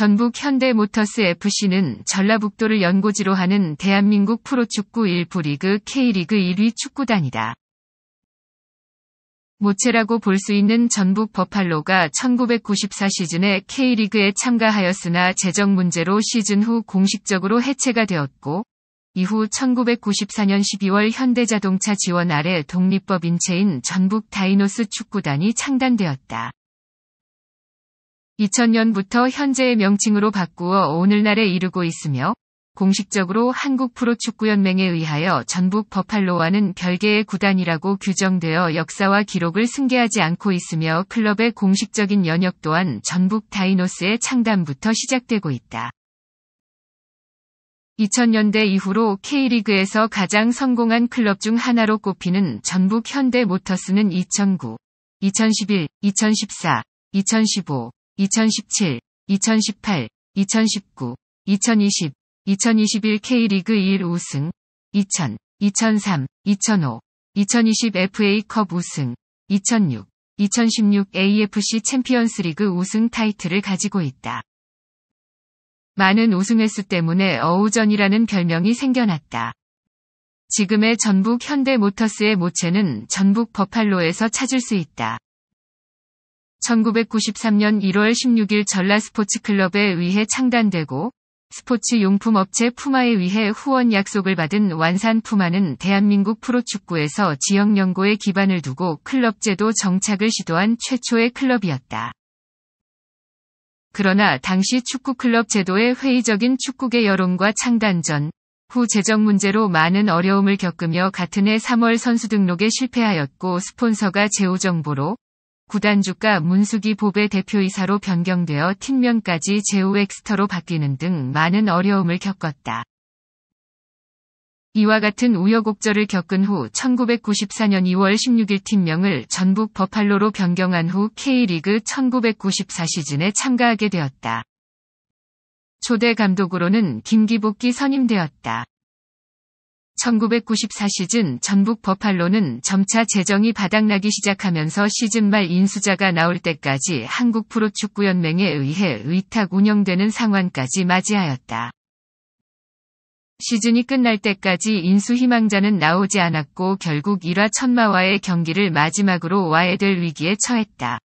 전북 현대모터스 FC는 전라북도를 연고지로 하는 대한민국 프로축구 1부 리그 K리그 1위 축구단이다. 모체라고 볼 수 있는 전북 버팔로가 1994 시즌에 K리그에 참가하였으나 재정 문제로 시즌 후 공식적으로 해체가 되었고, 이후 1994년 12월 현대자동차 지원 아래 독립법 인체인 전북 다이노스 축구단이 창단되었다. 2000년부터 현재의 명칭으로 바꾸어 오늘날에 이르고 있으며 공식적으로 한국 프로축구연맹에 의하여 전북 버팔로와는 별개의 구단이라고 규정되어 역사와 기록을 승계하지 않고 있으며 클럽의 공식적인 연역 또한 전북 다이노스의 창단부터 시작되고 있다. 2000년대 이후로 K리그에서 가장 성공한 클럽 중 하나로 꼽히는 전북 현대 모터스는 2009, 2011, 2014, 2015, 2017, 2018, 2019, 2020, 2021 K리그 1 우승, 2000, 2003, 2005, 2020 FA컵 우승, 2006, 2016 AFC 챔피언스리그 우승 타이틀을 가지고 있다. 많은 우승 횟수 때문에 어우전이라는 별명이 생겨났다. 지금의 전북 현대모터스의 모체는 전북 버팔로에서 찾을 수 있다. 1993년 1월 16일 전라스포츠클럽에 의해 창단되고 스포츠 용품 업체 푸마에 의해 후원 약속을 받은 완산 푸마는 대한민국 프로축구에서 지역 연구에 기반을 두고 클럽 제도 정착을 시도한 최초의 클럽이었다. 그러나 당시 축구클럽 제도의 회의적인 축구계 여론과 창단 전, 후 재정 문제로 많은 어려움을 겪으며 같은 해 3월 선수 등록에 실패하였고 스폰서가 제후정보로 구단주가 문수기 보배 대표이사로 변경되어 팀명까지 제우 엑스터로 바뀌는 등 많은 어려움을 겪었다. 이와 같은 우여곡절을 겪은 후 1994년 2월 16일 팀명을 전북 버팔로로 변경한 후 K리그 1994 시즌에 참가하게 되었다. 초대 감독으로는 김기복기 선임되었다. 1994 시즌 전북 버팔로는 점차 재정이 바닥나기 시작하면서 시즌 말 인수자가 나올 때까지 한국 프로축구연맹에 의해 의탁 운영되는 상황까지 맞이하였다. 시즌이 끝날 때까지 인수 희망자는 나오지 않았고 결국 1화 천마와의 경기를 마지막으로 와해될 위기에 처했다.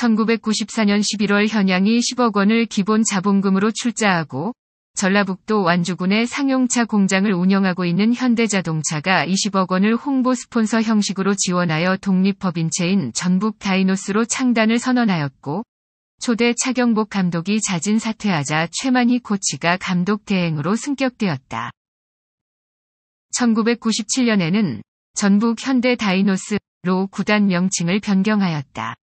1994년 11월 현양이 10억 원을 기본 자본금으로 출자하고 전라북도 완주군의 상용차 공장을 운영하고 있는 현대자동차가 20억 원을 홍보 스폰서 형식으로 지원하여 독립법인체인 전북 다이노스로 창단을 선언하였고 초대 차경복 감독이 자진 사퇴하자 최만희 코치가 감독 대행으로 승격되었다. 1997년에는 전북 현대 다이노스로 구단 명칭을 변경하였다.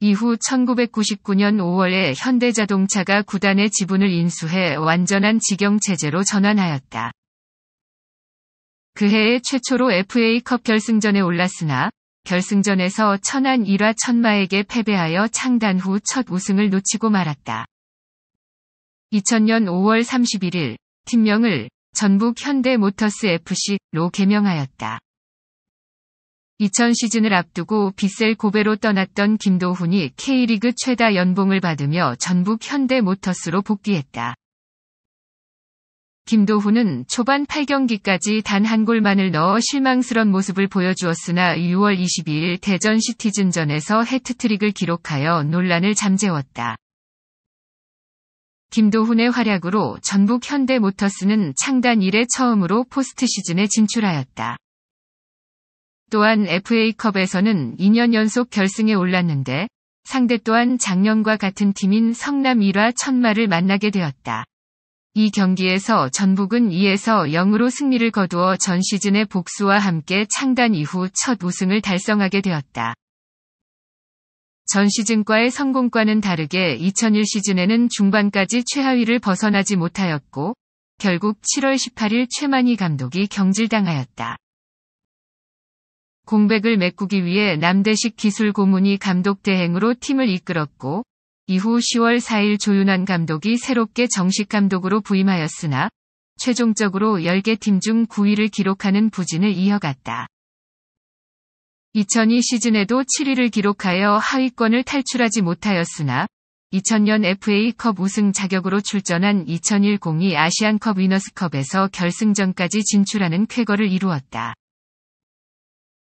이후 1999년 5월에 현대자동차가 구단의 지분을 인수해 완전한 직영체제로 전환하였다. 그해에 최초로 FA컵 결승전에 올랐으나 결승전에서 천안 1화 천마에게 패배하여 창단 후 첫 우승을 놓치고 말았다. 2000년 5월 31일 팀명을 전북 현대모터스 FC로 개명하였다. 2000 시즌을 앞두고 빗셀 고베로 떠났던 김도훈이 K리그 최다 연봉을 받으며 전북 현대모터스로 복귀했다. 김도훈은 초반 8경기까지 단 한 골만을 넣어 실망스런 모습을 보여주었으나 6월 22일 대전 시티즌전에서 해트트릭을 기록하여 논란을 잠재웠다. 김도훈의 활약으로 전북 현대모터스는 창단 이래 처음으로 포스트 시즌에 진출하였다. 또한 FA컵에서는 2년 연속 결승에 올랐는데 상대 또한 작년과 같은 팀인 성남 1화 천마를 만나게 되었다. 이 경기에서 전북은 2에서 0으로 승리를 거두어 전 시즌의 복수와 함께 창단 이후 첫 우승을 달성하게 되었다. 전 시즌과의 성공과는 다르게 2001 시즌에는 중반까지 최하위를 벗어나지 못하였고 결국 7월 18일 최만희 감독이 경질당하였다. 공백을 메꾸기 위해 남대식 기술 고문이 감독 대행으로 팀을 이끌었고 이후 10월 4일 조윤환 감독이 새롭게 정식 감독으로 부임하였으나 최종적으로 10개 팀 중 9위를 기록하는 부진을 이어갔다. 2002 시즌에도 7위를 기록하여 하위권을 탈출하지 못하였으나 2000년 FA컵 우승 자격으로 출전한 2001-02 아시안컵 위너스컵에서 결승전까지 진출하는 쾌거를 이루었다.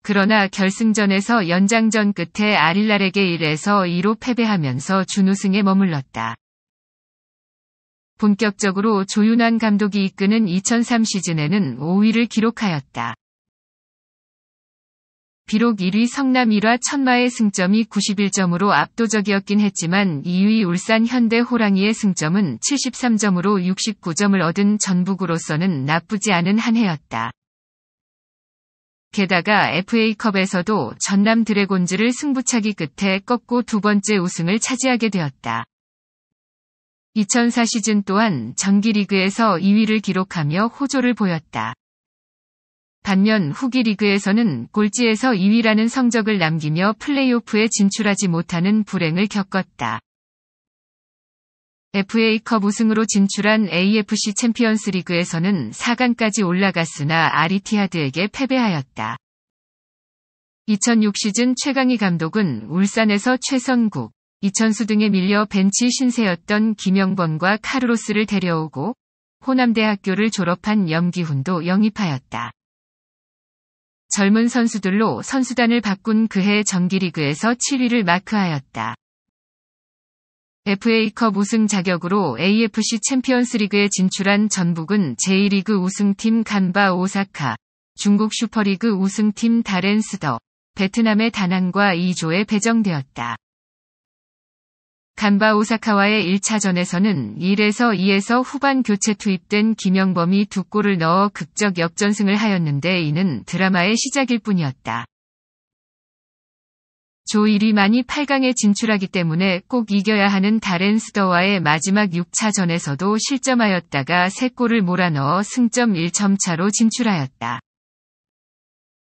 그러나 결승전에서 연장전 끝에 아릴랄에게 1에서 2로 패배하면서 준우승에 머물렀다. 본격적으로 조윤환 감독이 이끄는 2003 시즌에는 5위를 기록하였다. 비록 1위 성남 1화 천마의 승점이 91점으로 압도적이었긴 했지만 2위 울산 현대 호랑이의 승점은 73점으로 69점을 얻은 전북으로서는 나쁘지 않은 한 해였다. 게다가 FA컵에서도 전남 드래곤즈를 승부차기 끝에 꺾고 두 번째 우승을 차지하게 되었다. 2004 시즌 또한 전기리그에서 2위를 기록하며 호조를 보였다. 반면 후기 리그에서는 꼴찌에서 2위라는 성적을 남기며 플레이오프에 진출하지 못하는 불행을 겪었다. FA컵 우승으로 진출한 AFC 챔피언스 리그에서는 4강까지 올라갔으나 아리티하드에게 패배하였다. 2006 시즌 최강희 감독은 울산에서 최성국, 이천수 등에 밀려 벤치 신세였던 김영범과 카르로스를 데려오고 호남대학교를 졸업한 염기훈도 영입하였다. 젊은 선수들로 선수단을 바꾼 그해 정기리그에서 7위를 마크하였다. FA컵 우승 자격으로 AFC 챔피언스리그에 진출한 전북은 j 리그 우승팀 간바 오사카, 중국 슈퍼리그 우승팀 다렌스더, 베트남의 다낭과 2조에 배정되었다. 간바 오사카와의 1차전에서는 1에서 2에서 후반 교체 투입된 김영범이 두 골을 넣어 극적 역전승을 하였는데 이는 드라마의 시작일 뿐이었다. 조 1위만이 8강에 진출하기 때문에 꼭 이겨야 하는 다렌스더와의 마지막 6차전에서도 실점하였다가 3골을 몰아넣어 승점 1점 차로 진출하였다.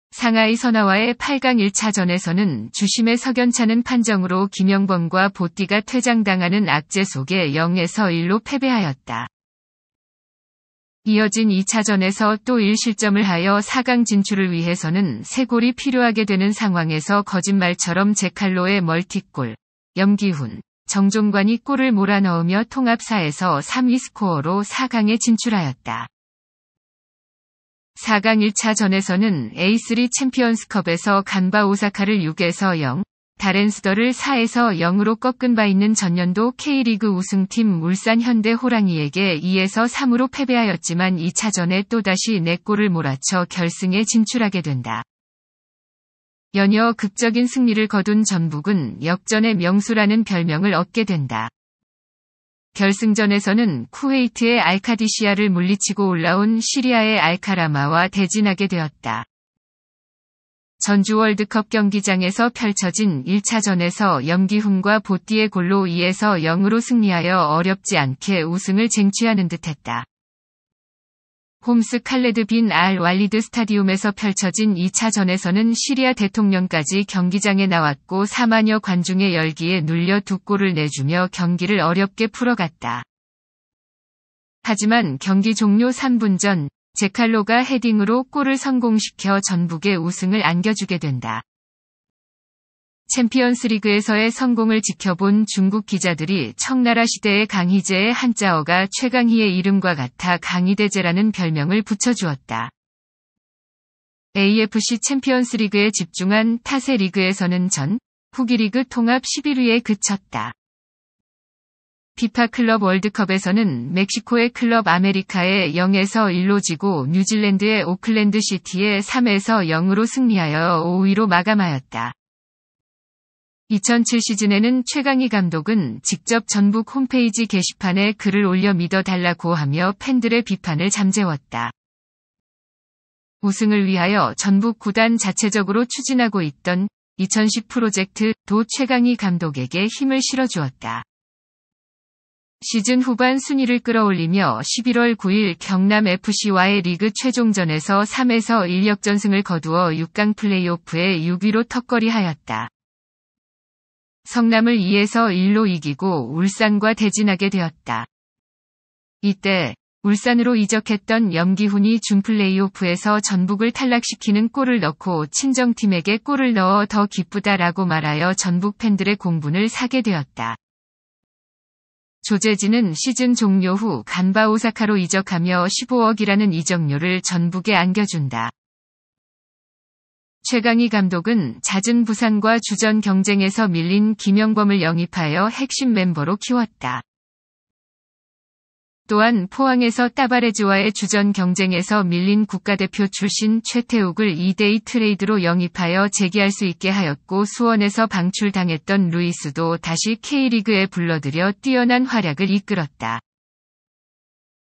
상하이 선화와의 8강 1차전에서는 주심의 석연차는 판정으로 김영범과 보띠가 퇴장당하는 악재 속에 0에서 1로 패배하였다. 이어진 2차전에서 또 1실점을 하여 4강 진출을 위해서는 3 골이 필요하게 되는 상황에서 거짓말처럼 제칼로의 멀티골, 염기훈, 정종관이 골을 몰아넣으며 통합사에서 3위 스코어로 4강에 진출하였다. 4강 1차전에서는 A3 챔피언스컵에서 간바 오사카를 6에서 0, 다른스더를 4에서 0으로 꺾은 바 있는 전년도 K리그 우승팀 울산 현대 호랑이에게 2에서 3으로 패배하였지만 2차전에 또다시 4골을 몰아쳐 결승에 진출하게 된다. 연이 극적인 승리를 거둔 전북은 역전의 명수라는 별명을 얻게 된다. 결승전에서는 쿠웨이트의 알카디시아를 물리치고 올라온 시리아의 알카라마와 대진하게 되었다. 전주 월드컵 경기장에서 펼쳐진 1차전에서 염기훈과 보띠의 골로 2에서 0으로 승리하여 어렵지 않게 우승을 쟁취하는 듯했다. 홈스 칼레드 빈 알 왈리드 스타디움에서 펼쳐진 2차전에서는 시리아 대통령까지 경기장에 나왔고 4만여 관중의 열기에 눌려 두 골을 내주며 경기를 어렵게 풀어갔다. 하지만 경기 종료 3분 전 제칼로가 헤딩으로 골을 성공시켜 전북의 우승을 안겨주게 된다. 챔피언스리그에서의 성공을 지켜본 중국 기자들이 청나라 시대의 강희재의 한자어가 최강희의 이름과 같아 강희대제라는 별명을 붙여주었다. AFC 챔피언스리그에 집중한 타세 리그에서는 전, 후기리그 통합 11위에 그쳤다. 피파 클럽 월드컵에서는 멕시코의 클럽 아메리카에 0에서 1로 지고 뉴질랜드의 오클랜드 시티에 3에서 0으로 승리하여 5위로 마감하였다. 2007 시즌에는 최강희 감독은 직접 전북 홈페이지 게시판에 글을 올려 믿어달라고 하며 팬들의 비판을 잠재웠다. 우승을 위하여 전북 구단 자체적으로 추진하고 있던 2010 프로젝트 도 최강희 감독에게 힘을 실어주었다. 시즌 후반 순위를 끌어올리며 11월 9일 경남FC와의 리그 최종전에서 3에서 1역전승을 거두어 6강 플레이오프에 6위로 턱걸이하였다. 성남을 2에서 1로 이기고 울산과 대진하게 되었다. 이때 울산으로 이적했던 염기훈이 준플레이오프에서 전북을 탈락시키는 골을 넣고 친정팀에게 골을 넣어 더 기쁘다라고 말하여 전북 팬들의 공분을 사게 되었다. 조재진은 시즌 종료 후 간바 오사카로 이적하며 15억이라는 이적료를 전북에 안겨준다. 최강희 감독은 잦은 부상과 주전 경쟁에서 밀린 김영범을 영입하여 핵심 멤버로 키웠다. 또한 포항에서 따바레즈와의 주전 경쟁에서 밀린 국가대표 출신 최태욱을 2대2 트레이드로 영입하여 재기할 수 있게 하였고 수원에서 방출당했던 루이스도 다시 K리그에 불러들여 뛰어난 활약을 이끌었다.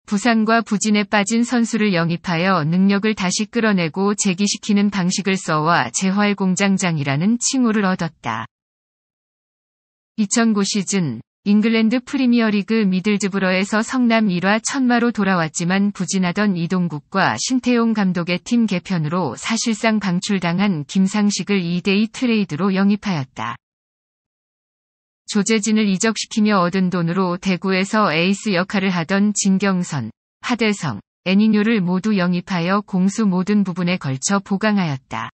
부상과 부진에 빠진 선수를 영입하여 능력을 다시 끌어내고 재기시키는 방식을 써와 재활공장장이라는 칭호를 얻었다. 2009 시즌 잉글랜드 프리미어리그 미들즈브러에서 성남 1화 천마로 돌아왔지만 부진하던 이동국과 신태용 감독의 팀 개편으로 사실상 방출당한 김상식을 2대2 트레이드로 영입하였다. 조재진을 이적시키며 얻은 돈으로 대구에서 에이스 역할을 하던 진경선, 하대성, 애니뇨를 모두 영입하여 공수 모든 부분에 걸쳐 보강하였다.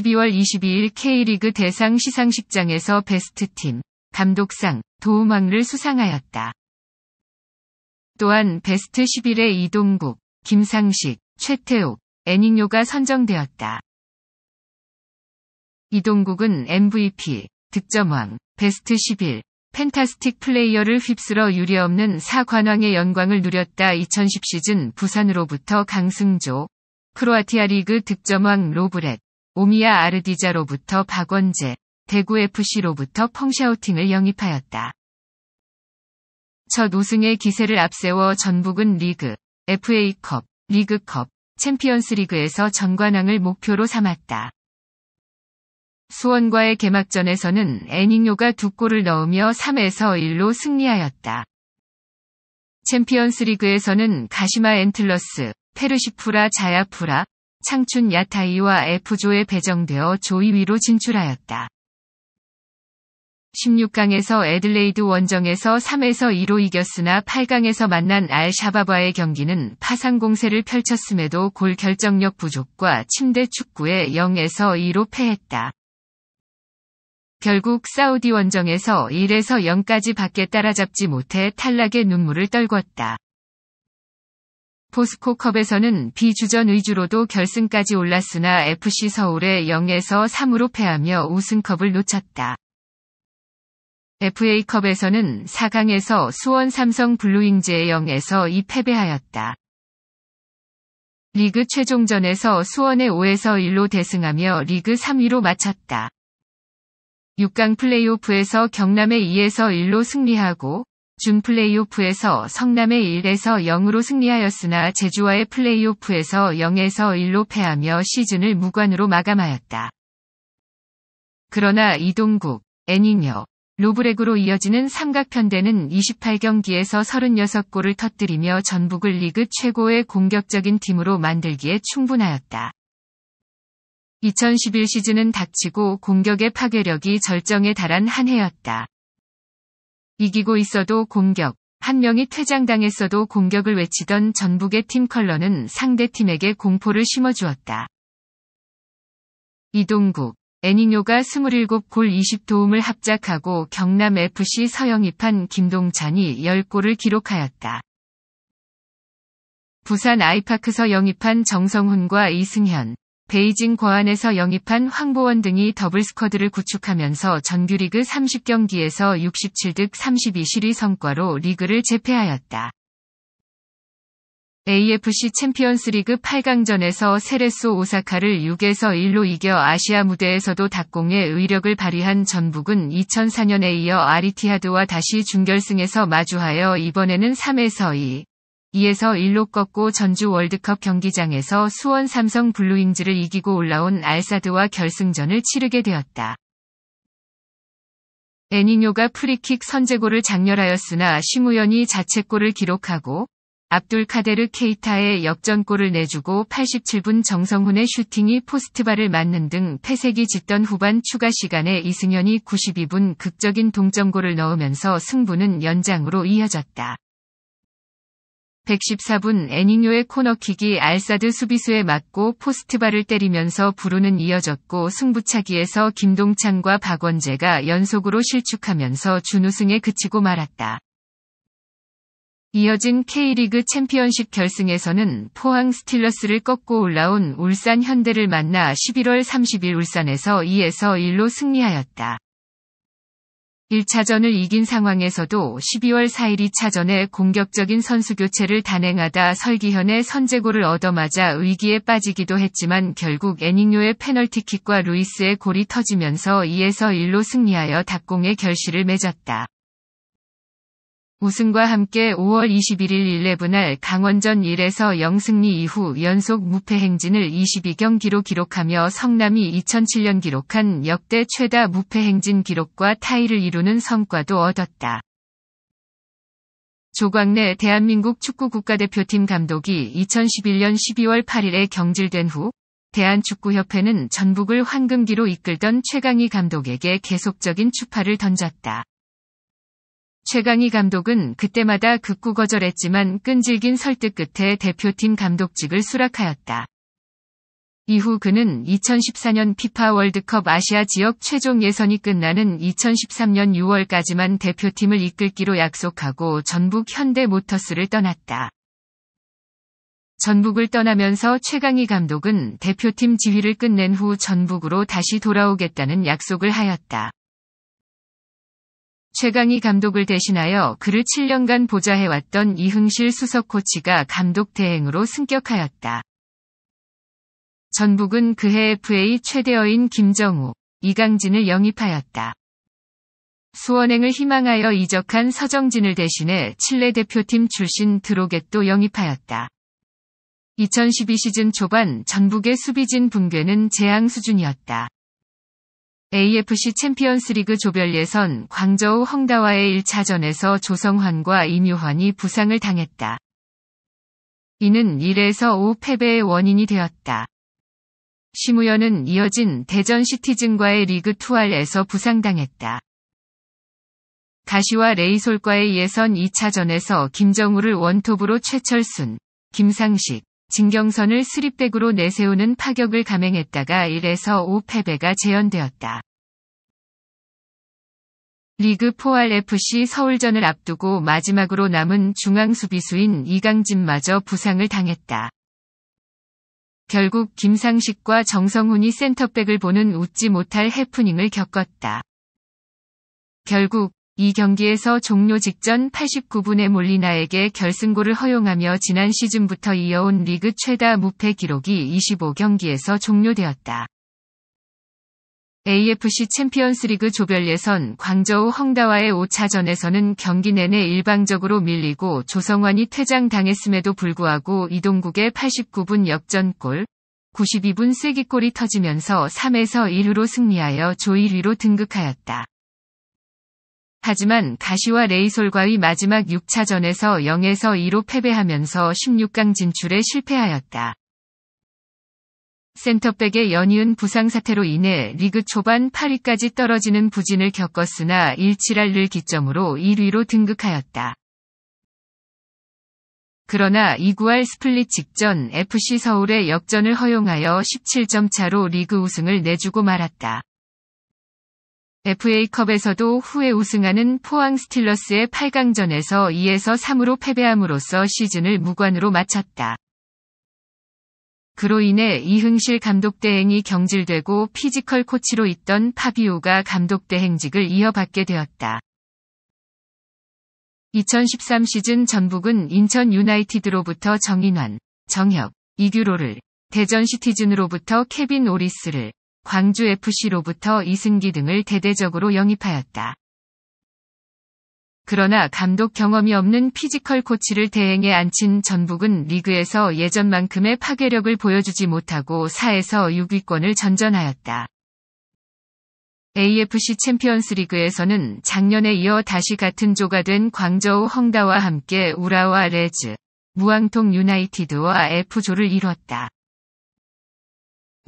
12월 22일 K리그 대상 시상식장에서 베스트팀, 감독상, 도우망을 수상하였다. 또한 베스트 1 1의 이동국, 김상식, 최태욱, 애닝요가 선정되었다. 이동국은 MVP, 득점왕, 베스트 11, 펜타스틱 플레이어를 휩쓸어 유례없는 4관왕의 영광을 누렸다. 2010 시즌 부산으로부터 강승조, 크로아티아 리그 득점왕 로브렛, 오미아 아르디자로부터 박원재, 대구FC로부터 펑샤오팅을 영입하였다. 첫 우승의 기세를 앞세워 전북은 리그, FA컵, 리그컵, 챔피언스리그에서 전관왕을 목표로 삼았다. 수원과의 개막전에서는 애닝요가두 골을 넣으며 3에서 1로 승리하였다. 챔피언스리그에서는 가시마 엔틀러스, 페르시프라 자야프라, 창춘 야타이와 F조에 배정되어 조2위로 진출하였다. 16강에서 에들레이드 원정에서 3에서 2로 이겼으나 8강에서 만난 알샤바바의 경기는 파상 공세를 펼쳤음에도 골 결정력 부족과 침대 축구에 0에서 2로 패했다. 결국 사우디 원정에서 1에서 0까지 밖에 따라잡지 못해 탈락의 눈물을 떨궜다. 포스코컵에서는 비주전 위주로도 결승까지 올랐으나 FC 서울에 0에서 3으로 패하며 우승컵을 놓쳤다. FA컵에서는 4강에서 수원 삼성 블루잉즈의 0에서 2 패배하였다. 리그 최종전에서 수원의 5에서 1로 대승하며 리그 3위로 마쳤다. 6강 플레이오프에서 경남의 2에서 1로 승리하고 준 플레이오프에서 성남의 1에서 0으로 승리하였으나 제주와의 플레이오프에서 0에서 1로 패하며 시즌을 무관으로 마감하였다. 그러나 이동국, 애닝여, 로브렉으로 이어지는 삼각편대는 28경기에서 36골을 터뜨리며 전북을 리그 최고의 공격적인 팀으로 만들기에 충분하였다. 2011 시즌은 닥치고 공격의 파괴력이 절정에 달한 한 해였다. 이기고 있어도 공격, 한 명이 퇴장당했어도 공격을 외치던 전북의 팀 컬러는 상대 팀에게 공포를 심어주었다. 이동국, 애닝요가 27골 20도움을 합작하고 경남FC 서영입한 김동찬이 10골을 기록하였다. 부산 아이파크서 영입한 정성훈과 이승현, 베이징 고안에서 영입한 황보원 등이 더블 스쿼드를 구축하면서 정규리그 30경기에서 67득 32실의 성과로 리그를 제패하였다. AFC 챔피언스리그 8강전에서 세레소 오사카를 6에서 1로 이겨 아시아 무대에서도 닭공의 의력을 발휘한 전북은 2004년에 이어 아리티하드와 다시 중결승에서 마주하여 이번에는 3에서 2, 2에서 1로 꺾고 전주 월드컵 경기장에서 수원 삼성 블루윙즈를 이기고 올라온 알사드와 결승전을 치르게 되었다. 에니뇨가 프리킥 선제골을 장렬하였으나 심우연이 자책골을 기록하고 압둘카데르 케이타의 역전골을 내주고 87분 정성훈의 슈팅이 포스트바를 맞는 등 패색이 짙던 후반 추가 시간에 이승현이 92분 극적인 동점골을 넣으면서 승부는 연장으로 이어졌다. 114분 에닝요의 코너킥이 알사드 수비수에 맞고 포스트바를 때리면서 부루는 이어졌고 승부차기에서 김동찬과 박원재가 연속으로 실축하면서 준우승에 그치고 말았다. 이어진 K리그 챔피언십 결승에서는 포항 스틸러스를 꺾고 올라온 울산 현대를 만나 11월 30일 울산에서 2에서 1로 승리하였다. 1차전을 이긴 상황에서도 12월 4일 2차전에 공격적인 선수 교체를 단행하다 설기현의 선제골을 얻어맞아 위기에 빠지기도 했지만 결국 애닝요의 페널티킥과 루이스의 골이 터지면서 2에서 1로 승리하여 닭공의 결실을 맺었다. 우승과 함께 5월 21일 1레분할 강원전 1에서 0승리 이후 연속 무패 행진을 22경기로 기록하며 성남이 2007년 기록한 역대 최다 무패 행진 기록과 타이를 이루는 성과도 얻었다. 조광래 대한민국 축구 국가대표팀 감독이 2011년 12월 8일에 경질된 후 대한축구협회는 전북을 황금기로 이끌던 최강희 감독에게 계속적인 추파를 던졌다. 최강희 감독은 그때마다 극구 거절했지만 끈질긴 설득 끝에 대표팀 감독직을 수락하였다. 이후 그는 2014년 피파 월드컵 아시아 지역 최종 예선이 끝나는 2013년 6월까지만 대표팀을 이끌기로 약속하고 전북 현대모터스를 떠났다. 전북을 떠나면서 최강희 감독은 대표팀 지휘를 끝낸 후 전북으로 다시 돌아오겠다는 약속을 하였다. 최강희 감독을 대신하여 그를 7년간 보좌해왔던 이흥실 수석 코치가 감독 대행으로 승격하였다. 전북은 그해 FA 최대어인 김정우, 이강진을 영입하였다. 수원행을 희망하여 이적한 서정진을 대신해 칠레 대표팀 출신 드로겟도 영입하였다. 2012 시즌 초반 전북의 수비진 붕괴는 재앙 수준이었다. AFC 챔피언스리그 조별 예선 광저우 헝다와의 1차전에서 조성환과 임유환이 부상을 당했다. 이는 1에서 5패배의 원인이 되었다. 심우현은 이어진 대전 시티즌과의 리그 2R에서 부상당했다. 가시와 레이솔과의 예선 2차전에서 김정우를 원톱으로 최철순, 김상식, 진경선을 스립백으로 내세우는 파격을 감행했다가 1에서 5패배가 재현되었다. 리그 포알 FC 서울전을 앞두고 마지막으로 남은 중앙 수비수인 이강진마저 부상을 당했다. 결국 김상식과 정성훈이 센터백을 보는 웃지 못할 해프닝을 겪었다. 결국 이 경기에서 종료 직전 89분에 몰리나에게 결승골을 허용하며 지난 시즌부터 이어온 리그 최다 무패 기록이 25경기에서 종료되었다. AFC 챔피언스리그 조별 예선 광저우 헝다와의 5차전에서는 경기 내내 일방적으로 밀리고 조성환이 퇴장당했음에도 불구하고 이동국의 89분 역전골, 92분 쐐기골이 터지면서 3에서 1으로 승리하여 조1위로 등극하였다. 하지만 가시와 레이솔과의 마지막 6차전에서 0에서 2로 패배하면서 16강 진출에 실패하였다. 센터백의 연이은 부상 사태로 인해 리그 초반 8위까지 떨어지는 부진을 겪었으나 1 7할를 기점으로 1위로 등극하였다. 그러나 2구할 스플릿 직전 FC 서울의 역전을 허용하여 17점 차로 리그 우승을 내주고 말았다. FA컵에서도 후에 우승하는 포항 스틸러스의 8강전에서 2에서 3으로 패배함으로써 시즌을 무관으로 마쳤다. 그로 인해 이흥실 감독대행이 경질되고 피지컬 코치로 있던 파비오가 감독대행직을 이어받게 되었다. 2013 시즌 전북은 인천 유나이티드로부터 정인환, 정혁, 이규로를, 대전 시티즌으로부터 케빈 오리스를, 광주 FC로부터 이승기 등을 대대적으로 영입하였다. 그러나 감독 경험이 없는 피지컬 코치를 대행에 앉힌 전북은 리그에서 예전만큼의 파괴력을 보여주지 못하고 4에서 6위권을 전전하였다. AFC 챔피언스 리그에서는 작년에 이어 다시 같은 조가 된 광저우 헝다와 함께 우라와 레즈, 무앙통 유나이티드와 F조를 이뤘다.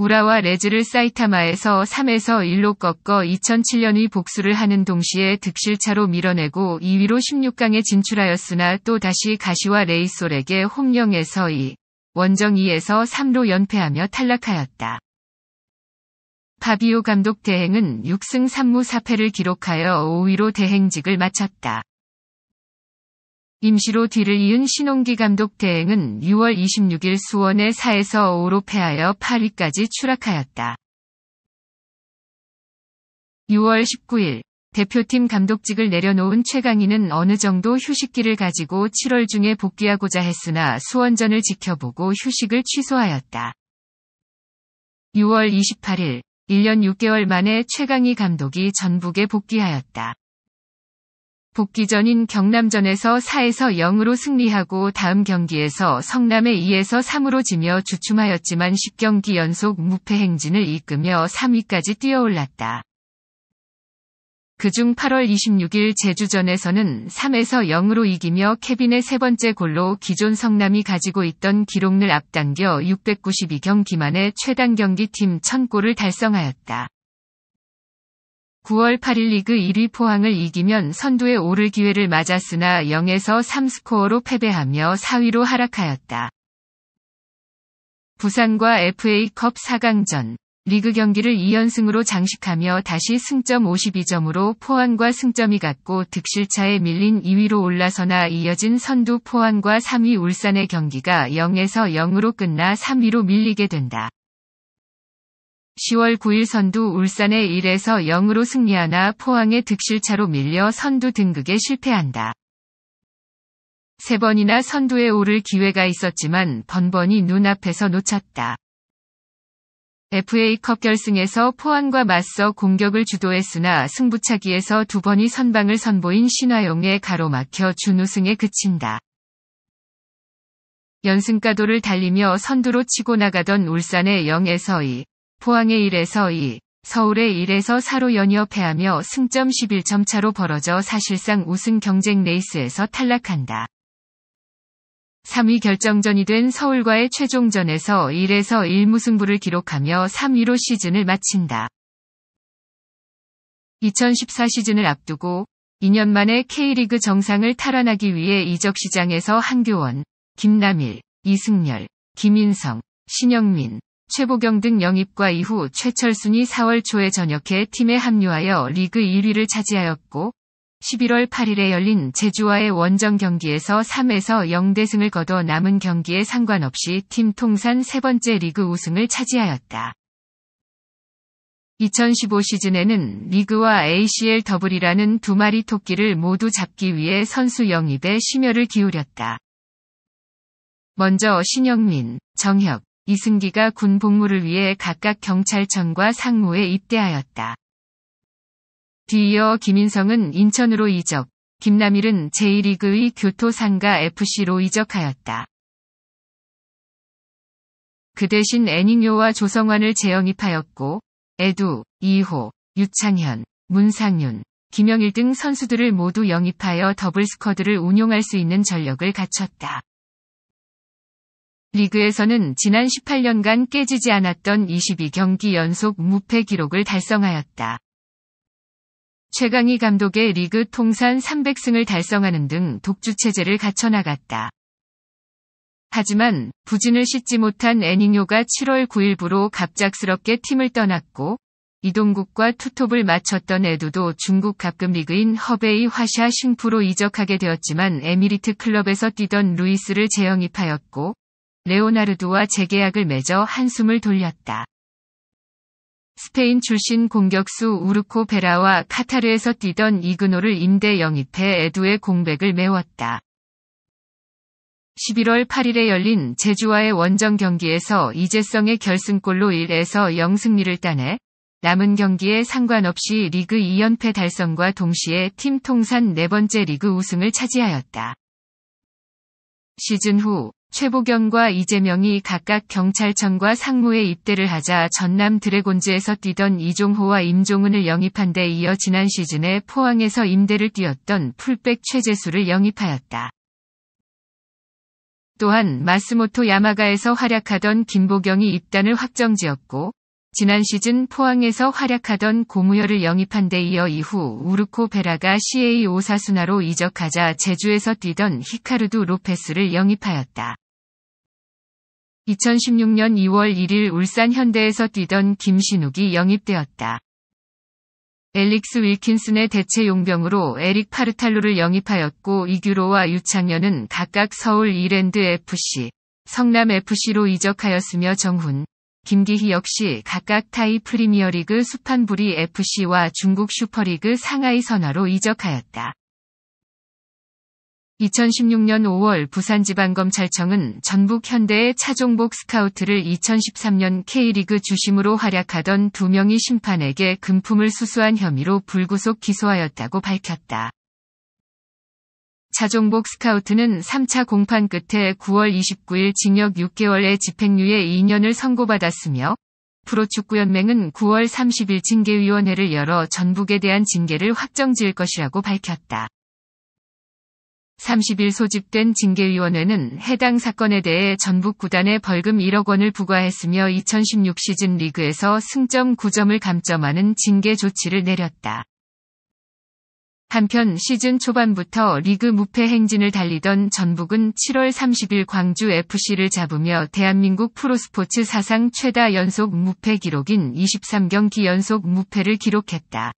우라와 레즈를 사이타마에서 3에서 1로 꺾어 2007년의 복수를 하는 동시에 득실차로 밀어내고 2위로 16강에 진출하였으나 또 다시 가시와 레이솔에게 홈령에서 2, 원정 2에서 3로 연패하며 탈락하였다. 바비오 감독 대행은 6승 3무 4패를 기록하여 5위로 대행직을 마쳤다. 임시로 뒤를 이은 신홍기 감독 대행은 6월 26일 수원의 4에서 5로 패하여 8위까지 추락하였다. 6월 19일 대표팀 감독직을 내려놓은 최강희는 어느 정도 휴식기를 가지고 7월 중에 복귀하고자 했으나 수원전을 지켜보고 휴식을 취소하였다. 6월 28일 1년 6개월 만에 최강희 감독이 전북에 복귀하였다. 복귀 전인 경남전에서 4에서 0으로 승리하고 다음 경기에서 성남에 2에서 3으로 지며 주춤하였지만 10경기 연속 무패 행진을 이끌며 3위까지 뛰어올랐다. 그중 8월 26일 제주전에서는 3에서 0으로 이기며 케빈의 세 번째 골로 기존 성남이 가지고 있던 기록을 앞당겨 692경기만에 최단 경기팀 1000골을 달성하였다. 9월 8일 리그 1위 포항을 이기면 선두에 오를 기회를 맞았으나 0에서 3스코어로 패배하며 4위로 하락하였다. 부산과 FA컵 4강전 리그 경기를 2연승으로 장식하며 다시 승점 52점으로 포항과 승점이 같고 득실차에 밀린 2위로 올라서나 이어진 선두 포항과 3위 울산의 경기가 0에서 0으로 끝나 3위로 밀리게 된다. 10월 9일 선두 울산에 1에서 0으로 승리하나 포항의 득실차로 밀려 선두 등극에 실패한다. 세 번이나 선두에 오를 기회가 있었지만 번번이 눈앞에서 놓쳤다. FA컵 결승에서 포항과 맞서 공격을 주도했으나 승부차기에서 두 번이 선방을 선보인 신화용에 가로막혀 준우승에 그친다. 연승가도를 달리며 선두로 치고 나가던 울산의 0에서 2, 포항의 1에서 2, 서울의 1에서 4로 연이어 패하며 승점 11점 차로 벌어져 사실상 우승 경쟁 레이스에서 탈락한다. 3위 결정전이 된 서울과의 최종전에서 1에서 1무승부를 기록하며 3위로 시즌을 마친다. 2014 시즌을 앞두고 2년 만에 K리그 정상을 탈환하기 위해 이적 시장에서 한교원, 김남일, 이승열, 김인성, 신영민, 최보경 등 영입과 이후 최철순이 4월 초에 전역해 팀에 합류하여 리그 1위를 차지하였고 11월 8일에 열린 제주와의 원정 경기에서 3에서 0대승을 거둬 남은 경기에 상관없이 팀 통산 세 번째 리그 우승을 차지하였다. 2015 시즌에는 리그와 ACL 더블이라는 두 마리 토끼를 모두 잡기 위해 선수 영입에 심혈을 기울였다. 먼저 신영민, 정혁, 이승기가 군 복무를 위해 각각 경찰청과 상무에 입대하였다. 뒤이어 김인성은 인천으로 이적, 김남일은 제1리그의 교토상가 FC로 이적하였다. 그 대신 애닝요와 조성환을 재영입하였고, 에두, 이호, 유창현, 문상윤, 김영일 등 선수들을 모두 영입하여 더블 스쿼드를 운용할 수 있는 전력을 갖췄다. 리그에서는 지난 18년간 깨지지 않았던 22경기 연속 무패 기록을 달성하였다. 최강희 감독의 리그 통산 300승을 달성하는 등 독주체제를 갖춰나갔다. 하지만 부진을 씻지 못한 애닝요가 7월 9일부로 갑작스럽게 팀을 떠났고 이동국과 투톱을 마쳤던 에두도 중국 갑급 리그인 허베이 화샤 싱프로 이적하게 되었지만 에미리트 클럽에서 뛰던 루이스를 재영입하였고 레오나르도와 재계약을 맺어 한숨을 돌렸다. 스페인 출신 공격수 우르코 베라와 카타르에서 뛰던 이그노를 임대 영입해 에두의 공백을 메웠다. 11월 8일에 열린 제주와의 원정 경기에서 이재성의 결승골로 1에서 0 승리를 따내 남은 경기에 상관없이 리그 2연패 달성과 동시에 팀 통산 네 번째 리그 우승을 차지하였다. 시즌 후 최보경과 이재명이 각각 경찰청과 상무에 입대를 하자 전남 드래곤즈에서 뛰던 이종호와 임종훈을 영입한 데 이어 지난 시즌에 포항에서 임대를 뛰었던 풀백 최재수를 영입하였다. 또한 마스모토 야마가에서 활약하던 김보경이 입단을 확정지었고 지난 시즌 포항에서 활약하던 고무열을 영입한 데 이어 이후 우르코 베라가 CA 오사수나로 이적하자 제주에서 뛰던 히카르두 로페스를 영입하였다. 2016년 2월 1일 울산 현대에서 뛰던 김신욱이 영입되었다. 엘릭스 윌킨슨의 대체 용병으로 에릭 파르탈로를 영입하였고 이규로와 유창현은 각각 서울 이랜드 FC, 성남 FC로 이적하였으며 정훈, 김기희 역시 각각 타이 프리미어리그 수판부리 FC와 중국 슈퍼리그 상하이 선화로 이적하였다. 2016년 5월 부산지방검찰청은 전북 현대의 차종복 스카우트를 2013년 K리그 주심으로 활약하던 두명이 심판에게 금품을 수수한 혐의로 불구속 기소하였다고 밝혔다. 차종복 스카우트는 3차 공판 끝에 9월 29일 징역 6개월의 집행유예 2년을 선고받았으며 프로축구연맹은 9월 30일 징계위원회를 열어 전북에 대한 징계를 확정 지을 것이라고 밝혔다. 30일 소집된 징계위원회는 해당 사건에 대해 전북 구단에 벌금 1억 원을 부과했으며 2016 시즌 리그에서 승점 9점을 감점하는 징계 조치를 내렸다. 한편 시즌 초반부터 리그 무패 행진을 달리던 전북은 7월 30일 광주 FC를 잡으며 대한민국 프로스포츠 사상 최다 연속 무패 기록인 23경기 연속 무패를 기록했다.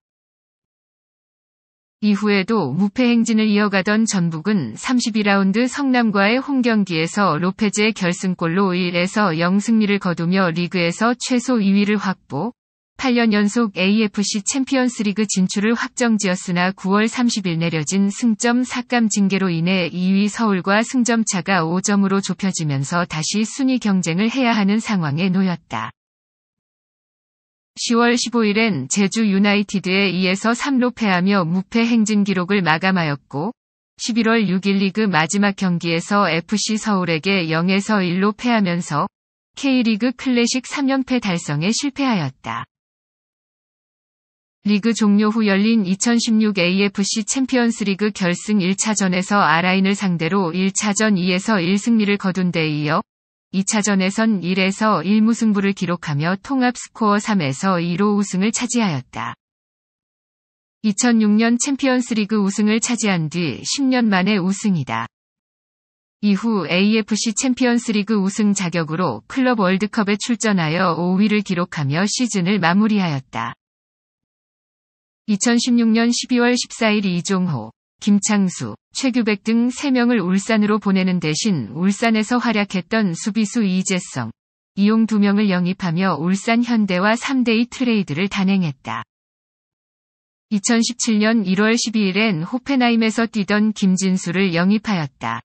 이후에도 무패 행진을 이어가던 전북은 32라운드 성남과의 홈 경기에서 로페즈의 결승골로 1에서 0승리를 거두며 리그에서 최소 2위를 확보, 8년 연속 AFC 챔피언스리그 진출을 확정지었으나 9월 30일 내려진 승점 삭감 징계로 인해 2위 서울과 승점차가 5점으로 좁혀지면서 다시 순위 경쟁을 해야 하는 상황에 놓였다. 10월 15일엔 제주 유나이티드에 2에서 3로 패하며 무패 행진 기록을 마감하였고 11월 6일 리그 마지막 경기에서 FC 서울에게 0에서 1로 패하면서 K리그 클래식 3연패 달성에 실패하였다. 리그 종료 후 열린 2016 AFC 챔피언스리그 결승 1차전에서 아라인을 상대로 1차전 2에서 1승리를 거둔 데 이어 2차전에선 1에서 1무승부를 기록하며 통합 스코어 3에서 2로 우승을 차지하였다. 2006년 챔피언스리그 우승을 차지한 뒤 10년 만의 우승이다. 이후 AFC 챔피언스리그 우승 자격으로 클럽 월드컵에 출전하여 5위를 기록하며 시즌을 마무리하였다. 2016년 12월 14일 이종호, 김창수, 최규백 등 3명을 울산으로 보내는 대신 울산에서 활약했던 수비수 이재성, 이용 2명을 영입하며 울산 현대와 3대2 트레이드를 단행했다. 2017년 1월 12일엔 호펜하임에서 뛰던 김진수를 영입하였다.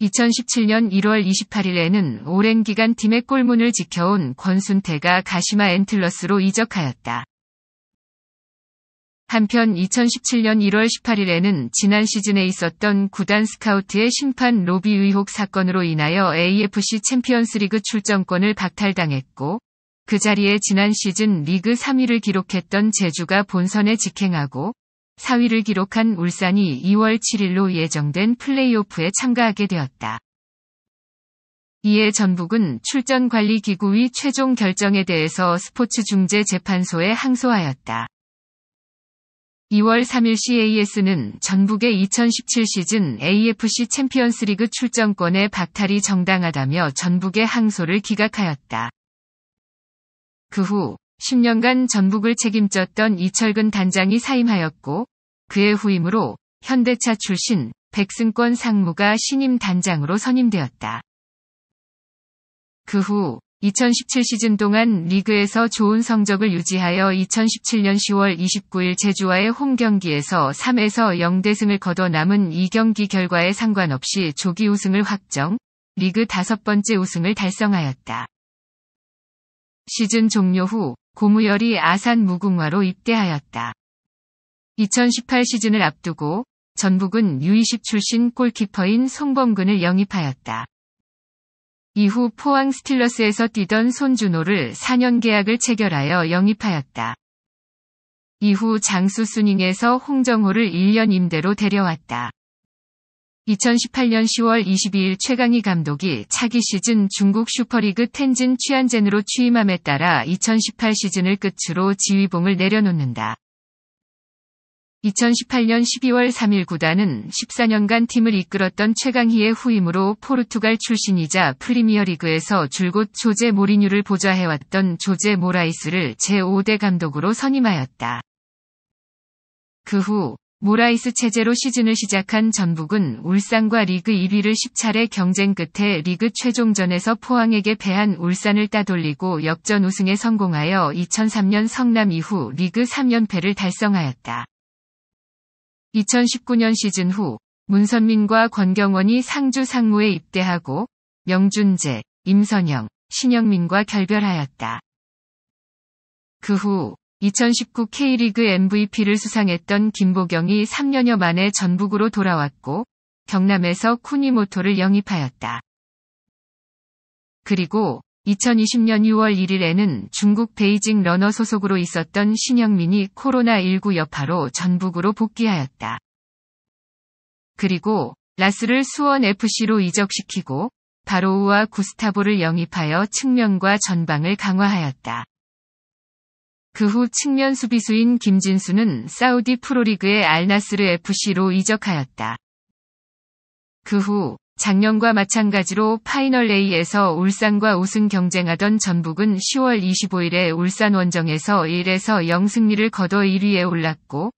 2017년 1월 28일에는 오랜 기간 팀의 골문을 지켜온 권순태가 가시마 엔틀러스로 이적하였다. 한편 2017년 1월 18일에는 지난 시즌에 있었던 구단 스카우트의 심판 로비 의혹 사건으로 인하여 AFC 챔피언스리그 출전권을 박탈당했고 그 자리에 지난 시즌 리그 3위를 기록했던 제주가 본선에 직행하고 4위를 기록한 울산이 2월 7일로 예정된 플레이오프에 참가하게 되었다. 이에 전북은 출전관리기구의 최종 결정에 대해서 스포츠중재재판소에 항소하였다. 2월 3일 CAS는 전북의 2017 시즌 AFC 챔피언스리그 출전권의 박탈이 정당하다며 전북의 항소를 기각하였다. 그 후 10년간 전북을 책임졌던 이철근 단장이 사임하였고 그의 후임으로 현대차 출신 백승권 상무가 신임 단장으로 선임되었다. 그후 2017 시즌 동안 리그에서 좋은 성적을 유지하여 2017년 10월 29일 제주와의 홈 경기에서 3에서 0대승을 거둬 남은 이 경기 결과에 상관없이 조기 우승을 확정, 리그 다섯 번째 우승을 달성하였다. 시즌 종료 후 고무열이 아산 무궁화로 입대하였다. 2018 시즌을 앞두고 전북은 U20 출신 골키퍼인 송범근을 영입하였다. 이후 포항 스틸러스에서 뛰던 손준호를 4년 계약을 체결하여 영입하였다. 이후 장수 순닝에서 홍정호를 1년 임대로 데려왔다. 2018년 10월 22일 최강희 감독이 차기 시즌 중국 슈퍼리그 텐진 취안젠으로 취임함에 따라 2018 시즌을 끝으로 지휘봉을 내려놓는다. 2018년 12월 3일 구단은 14년간 팀을 이끌었던 최강희의 후임으로 포르투갈 출신이자 프리미어리그에서 줄곧 조제 모리뉴를 보좌해왔던 조제 모라이스를 제5대 감독으로 선임하였다. 그 후 모라이스 체제로 시즌을 시작한 전북은 울산과 리그 1위를 10차례 경쟁 끝에 리그 최종전에서 포항에게 패한 울산을 따돌리고 역전 우승에 성공하여 2003년 성남 이후 리그 3연패를 달성하였다. 2019년 시즌 후 문선민과 권경원이 상주 상무에 입대하고 명준재, 임선영, 신영민과 결별하였다. 그 후 2019 K리그 MVP를 수상했던 김보경이 3년여 만에 전북으로 돌아왔고 경남에서 쿠니모토를 영입하였다. 그리고 2020년 6월 1일에는 중국 베이징 러너 소속으로 있었던 신영민이 코로나19 여파로 전북으로 복귀하였다. 그리고 라스를 수원FC로 이적시키고 바로우와 구스타보를 영입하여 측면과 전방을 강화하였다. 그 후 측면 수비수인 김진수는 사우디 프로리그의 알나스르 FC로 이적하였다. 그후 작년과 마찬가지로 파이널 A에서 울산과 우승 경쟁하던 전북은 10월 25일에 울산 원정에서 1에서 0 승리를 거둬 1위에 올랐고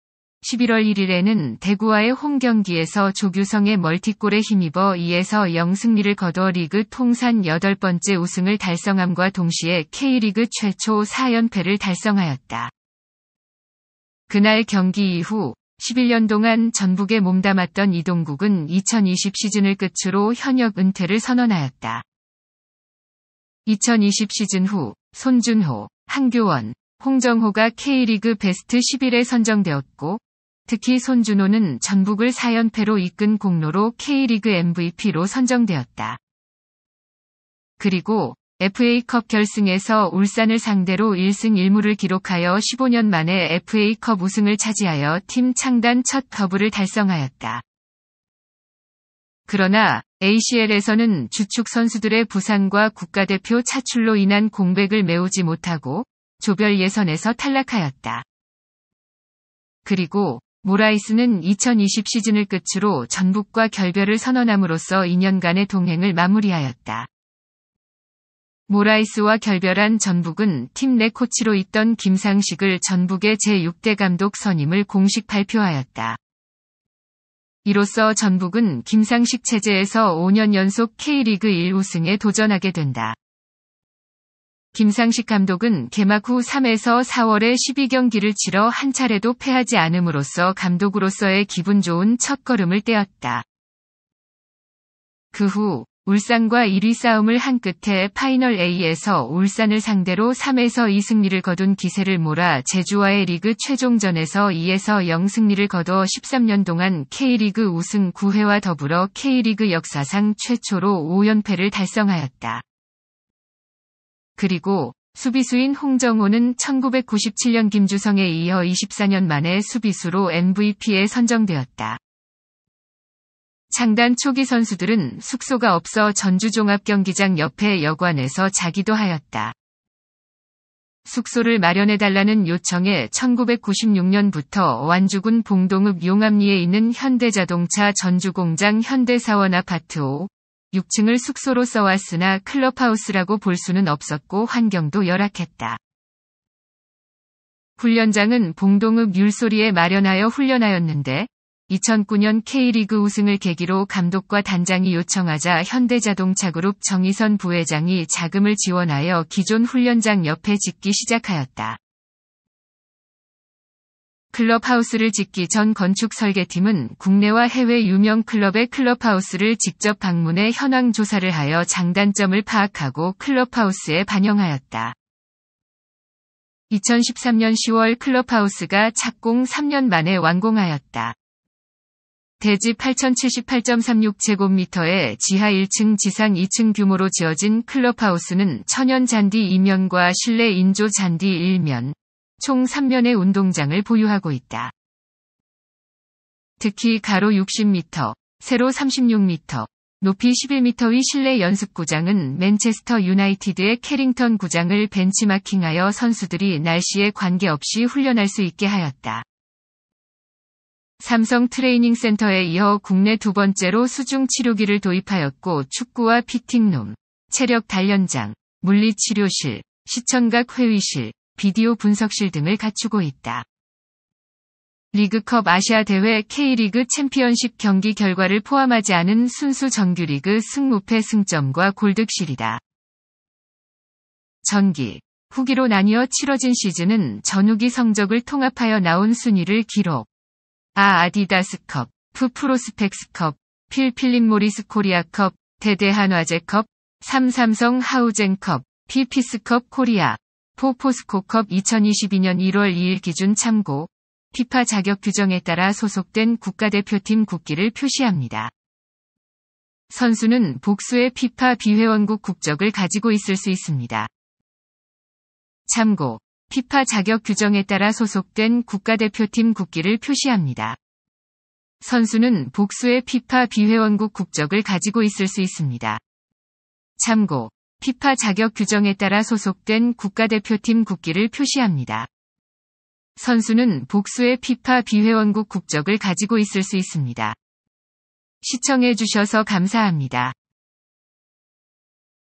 11월 1일에는 대구와의 홈 경기에서 조규성의 멀티골에 힘입어 2에서 0 승리를 거둬 리그 통산 8번째 우승을 달성함과 동시에 K리그 최초 4연패를 달성하였다. 그날 경기 이후 11년 동안 전북에 몸담았던 이동국은 2020 시즌을 끝으로 현역 은퇴를 선언하였다. 2020 시즌 후 손준호, 한규원 홍정호가 K리그 베스트 11에 선정되었고 특히 손준호는 전북을 4연패로 이끈 공로로 K리그 MVP로 선정되었다. 그리고 FA컵 결승에서 울산을 상대로 1승 1무를 기록하여 15년 만에 FA컵 우승을 차지하여 팀 창단 첫 커브를 달성하였다. 그러나 ACL에서는 주축 선수들의 부상과 국가대표 차출로 인한 공백을 메우지 못하고 조별 예선에서 탈락하였다. 그리고 모라이스는 2020 시즌을 끝으로 전북과 결별을 선언함으로써 2년간의 동행을 마무리하였다. 모라이스와 결별한 전북은 팀 내 코치로 있던 김상식을 전북의 제6대 감독 선임을 공식 발표하였다. 이로써 전북은 김상식 체제에서 5년 연속 K리그 1 우승에 도전하게 된다. 김상식 감독은 개막 후 3에서 4월에 12경기를 치러 한 차례도 패하지 않음으로써 감독으로서의 기분 좋은 첫걸음을 떼었다. 그후 울산과 1위 싸움을 한 끝에 파이널 A에서 울산을 상대로 3에서 2승리를 거둔 기세를 몰아 제주와의 리그 최종전에서 2에서 0승리를 거둬 13년 동안 K리그 우승 9회와 더불어 K리그 역사상 최초로 5연패를 달성하였다. 그리고 수비수인 홍정호는 1997년 김주성에 이어 24년 만에 수비수로 MVP에 선정되었다. 창단 초기 선수들은 숙소가 없어 전주종합경기장 옆에 여관에서 자기도 하였다. 숙소를 마련해달라는 요청에 1996년부터 완주군 봉동읍 용암리에 있는 현대자동차 전주공장 현대사원 아파트 5, 6층을 숙소로 써왔으나 클럽하우스라고 볼 수는 없었고 환경도 열악했다. 훈련장은 봉동읍 율소리에 마련하여 훈련하였는데 2009년 K리그 우승을 계기로 감독과 단장이 요청하자 현대자동차그룹 정의선 부회장이 자금을 지원하여 기존 훈련장 옆에 짓기 시작하였다. 클럽하우스를 짓기 전 건축 설계팀은 국내와 해외 유명 클럽의 클럽하우스를 직접 방문해 현황 조사를 하여 장단점을 파악하고 클럽하우스에 반영하였다. 2013년 10월 클럽하우스가 착공 3년 만에 완공하였다. 대지 8078.36제곱미터의 지하 1층 지상 2층 규모로 지어진 클럽하우스는 천연 잔디 2면과 실내 인조 잔디 1면, 총 3면의 운동장을 보유하고 있다. 특히 가로 60m, 세로 36m, 높이 11m의 실내 연습구장은 맨체스터 유나이티드의 캐링턴 구장을 벤치마킹하여 선수들이 날씨에 관계없이 훈련할 수 있게 하였다. 삼성 트레이닝 센터에 이어 국내 두 번째로 수중 치료기를 도입하였고 축구와 피팅룸, 체력 단련장, 물리치료실, 시청각 회의실, 비디오 분석실 등을 갖추고 있다. 리그컵 아시아 대회 K리그 챔피언십 경기 결과를 포함하지 않은 순수 정규리그 승무패 승점과 골득실이다. 전기, 후기로 나뉘어 치러진 시즌은 전후기 성적을 통합하여 나온 순위를 기록. 아 아디다스컵, 푸프로스펙스컵, 필필린모리스코리아컵 대대한화제컵, 삼삼성 하우젠컵, 피피스컵 코리아, 포포스코컵 2022년 1월 2일 기준 참고, 피파 자격 규정에 따라 소속된 국가대표팀 국기를 표시합니다. 선수는 복수의 피파 비회원국 국적을 가지고 있을 수 있습니다. 참고, 피파 자격 규정에 따라 소속된 국가대표팀 국기를 표시합니다. 선수는 복수의 피파 비회원국 국적을 가지고 있을 수 있습니다. 참고, 피파 자격 규정에 따라 소속된 국가대표팀 국기를 표시합니다. 선수는 복수의 피파 비회원국 국적을 가지고 있을 수 있습니다. 시청해주셔서 감사합니다.